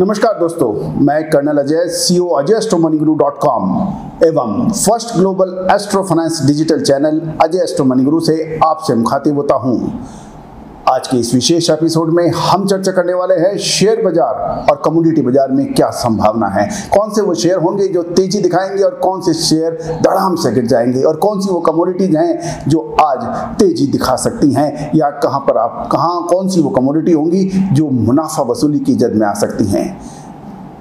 नमस्कार दोस्तों मैं colonel Ajay CO Ajay Guru dot com एवं first global astro finance digital channel Ajay Guru से आपसे मुखातिब होता हूँ आज के इस विशेष एपिसोड में हम चर्चा करने वाले हैं शेयर बाजार और कम्युनिटी बाजार में क्या संभावना है कौन से वो शेयर होंगे जो तेजी दिखाएंगे और कौन से शेयर दड़ाम से गिर जाएंगे और कौन सी वो कम्युनिटीज हैं जो आज तेजी दिखा सकती हैं या कहां पर आप कहाँ कौन सी वो कम्युनिटी होंगी जो मुनाफा वसूली की जद में आ सकती हैं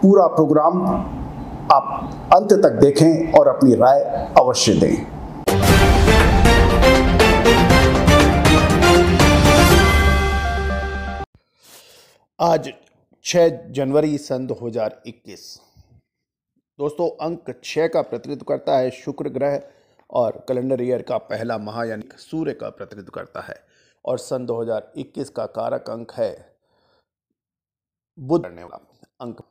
पूरा प्रोग्राम आप अंत तक देखें और अपनी राय अवश्य दें आज 6 जनवरी सन 2021 दोस्तों अंक 6 का प्रतिनिधित्व करता है शुक्र ग्रह और कैलेंडर ईयर का पहला माह यानी सूर्य का प्रतिनिधित्व करता है और सन 2021 का कारक अंक है बुध करने वाला अंक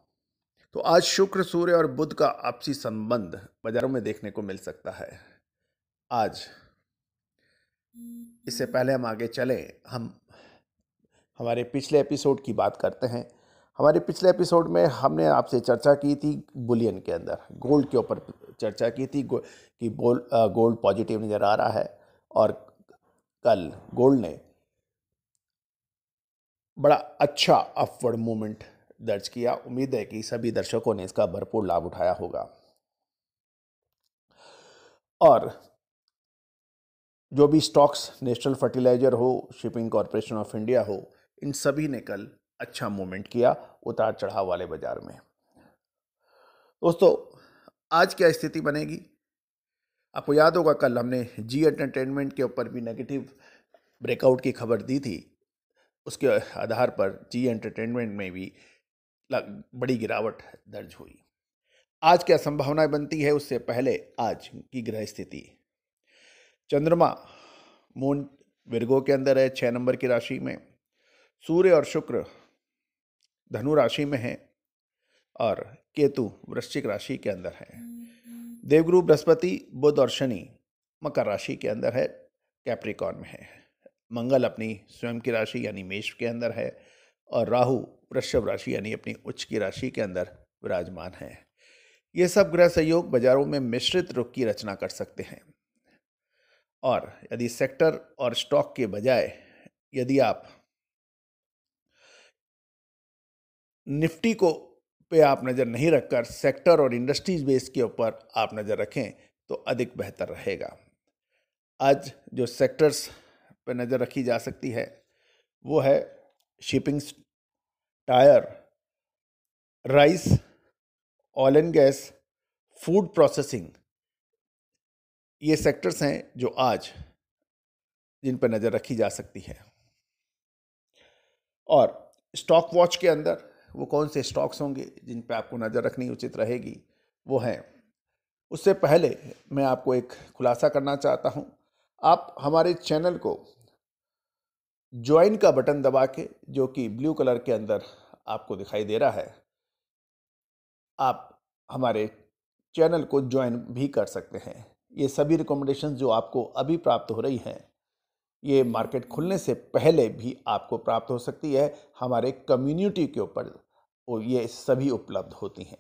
तो आज शुक्र सूर्य और बुध का आपसी संबंध बाजारों में देखने को मिल सकता है आज इससे पहले हम आगे चलें हम हमारे पिछले एपिसोड की बात करते हैं हमारे पिछले एपिसोड में हमने आपसे चर्चा की थी बुलियन के अंदर गोल्ड के ऊपर चर्चा की थी कि गोल्ड गोल्ड पॉजिटिव नज़र आ रहा है और कल गोल्ड ने बड़ा अच्छा अपवर्ड मूवमेंट दर्ज किया उम्मीद है कि सभी दर्शकों ने इसका भरपूर लाभ उठाया होगा और जो भी स्टॉक्स नेशनल फर्टिलाइजर हो शिपिंग कॉरपोरेशन ऑफ इंडिया हो इन सभी ने कल अच्छा मूवमेंट किया उतार चढ़ाव वाले बाजार में दोस्तों आज क्या स्थिति बनेगी आपको याद होगा कल हमने जी एंटरटेनमेंट के ऊपर भी नेगेटिव ब्रेकआउट की खबर दी थी उसके आधार पर जी एंटरटेनमेंट में भी बड़ी गिरावट दर्ज हुई आज क्या संभावनाएं बनती है उससे पहले आज की ग्रह स्थिति चंद्रमा मून विरगो के अंदर है छः नंबर की राशि में सूर्य और शुक्र धनु राशि में है और केतु वृश्चिक राशि के अंदर है हम्म। देवगुरु बृहस्पति बुध और शनि मकर राशि के अंदर है कैप्रिकॉन में है मंगल अपनी स्वयं की राशि यानी मेष के अंदर है और राहु वृषभ राशि यानी अपनी उच्च की राशि के अंदर विराजमान है ये सब ग्रह सहयोग बाजारों में मिश्रित रुख की रचना कर सकते हैं और यदि सेक्टर और स्टॉक के बजाय यदि आप निफ्टी को पे आप नज़र नहीं रखकर सेक्टर और इंडस्ट्रीज बेस के ऊपर आप नज़र रखें तो अधिक बेहतर रहेगा आज जो सेक्टर्स पर नज़र रखी जा सकती है वो है shipping tyre rice oil and gas food processing ये सेक्टर्स हैं जो आज जिन पर नज़र रखी जा सकती है और स्टॉक वॉच के अंदर वो कौन से स्टॉक्स होंगे जिन पर आपको नज़र रखनी उचित रहेगी वो हैं उससे पहले मैं आपको एक खुलासा करना चाहता हूँ आप हमारे चैनल को ज्वाइन का बटन दबा के जो कि ब्लू कलर के अंदर आपको दिखाई दे रहा है आप हमारे चैनल को ज्वाइन भी कर सकते हैं ये सभी रिकमेंडेशन जो आपको अभी प्राप्त हो रही हैं ये मार्केट खुलने से पहले भी आपको प्राप्त हो सकती है हमारे कम्युनिटी के ऊपर ये सभी उपलब्ध होती हैं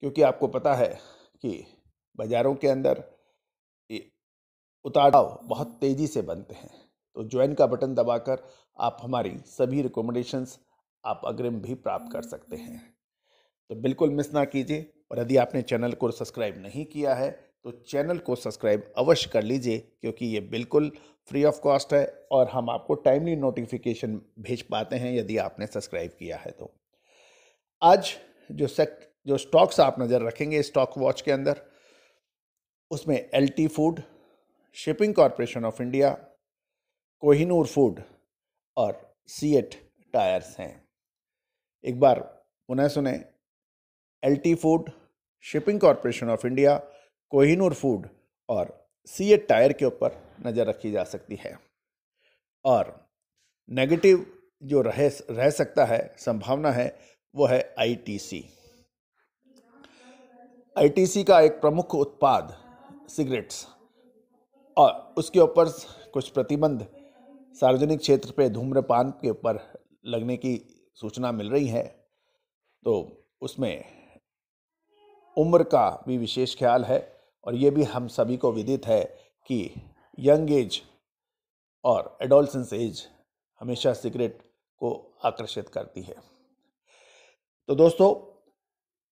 क्योंकि आपको पता है कि बाज़ारों के अंदर उतार बहुत तेज़ी से बनते हैं तो ज्वाइन का बटन दबाकर आप हमारी सभी रिकमेंडेशंस आप अग्रिम भी प्राप्त कर सकते हैं तो बिल्कुल मिस ना कीजिए और यदि आपने चैनल को सब्सक्राइब नहीं किया है तो चैनल को सब्सक्राइब अवश्य कर लीजिए क्योंकि ये बिल्कुल फ्री ऑफ कॉस्ट है और हम आपको टाइमली नोटिफिकेशन भेज पाते हैं यदि आपने सब्सक्राइब किया है तो आज जो सेक जो स्टॉक्स आप नज़र रखेंगे स्टॉक वॉच के अंदर उसमें L T food shipping corporation of India Kohinoor food और सी एट टायर्स हैं एक बार पुनः सुने L T food shipping corporation of India Kohinoor food और सी ए टायर के ऊपर नज़र रखी जा सकती है और नेगेटिव जो रह रह सकता है संभावना है वो है आईटीसी आईटीसी का एक प्रमुख उत्पाद सिगरेट्स और उसके ऊपर कुछ प्रतिबंध सार्वजनिक क्षेत्र पे धूम्रपान के ऊपर लगने की सूचना मिल रही है तो उसमें उम्र का भी विशेष ख्याल है और ये भी हम सभी को विदित है कि यंग एज और एडोल्सेंस एज हमेशा सिगरेट को आकर्षित करती है तो दोस्तों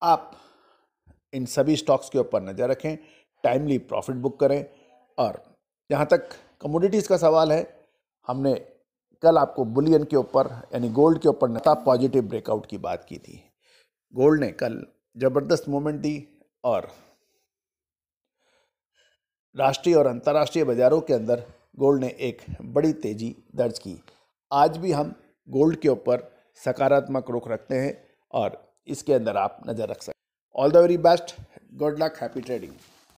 आप इन सभी स्टॉक्स के ऊपर नज़र रखें टाइमली प्रॉफिट बुक करें और जहाँ तक कमोडिटीज़ का सवाल है हमने कल आपको बुलियन के ऊपर यानी गोल्ड के ऊपर नता पॉजिटिव ब्रेकआउट की बात की थी गोल्ड ने कल ज़बरदस्त मूवमेंट दी और राष्ट्रीय और अंतर्राष्ट्रीय बाज़ारों के अंदर गोल्ड ने एक बड़ी तेज़ी दर्ज की आज भी हम गोल्ड के ऊपर सकारात्मक रुख रखते हैं और इसके अंदर आप नज़र रख सकते all the very best good luck happy trading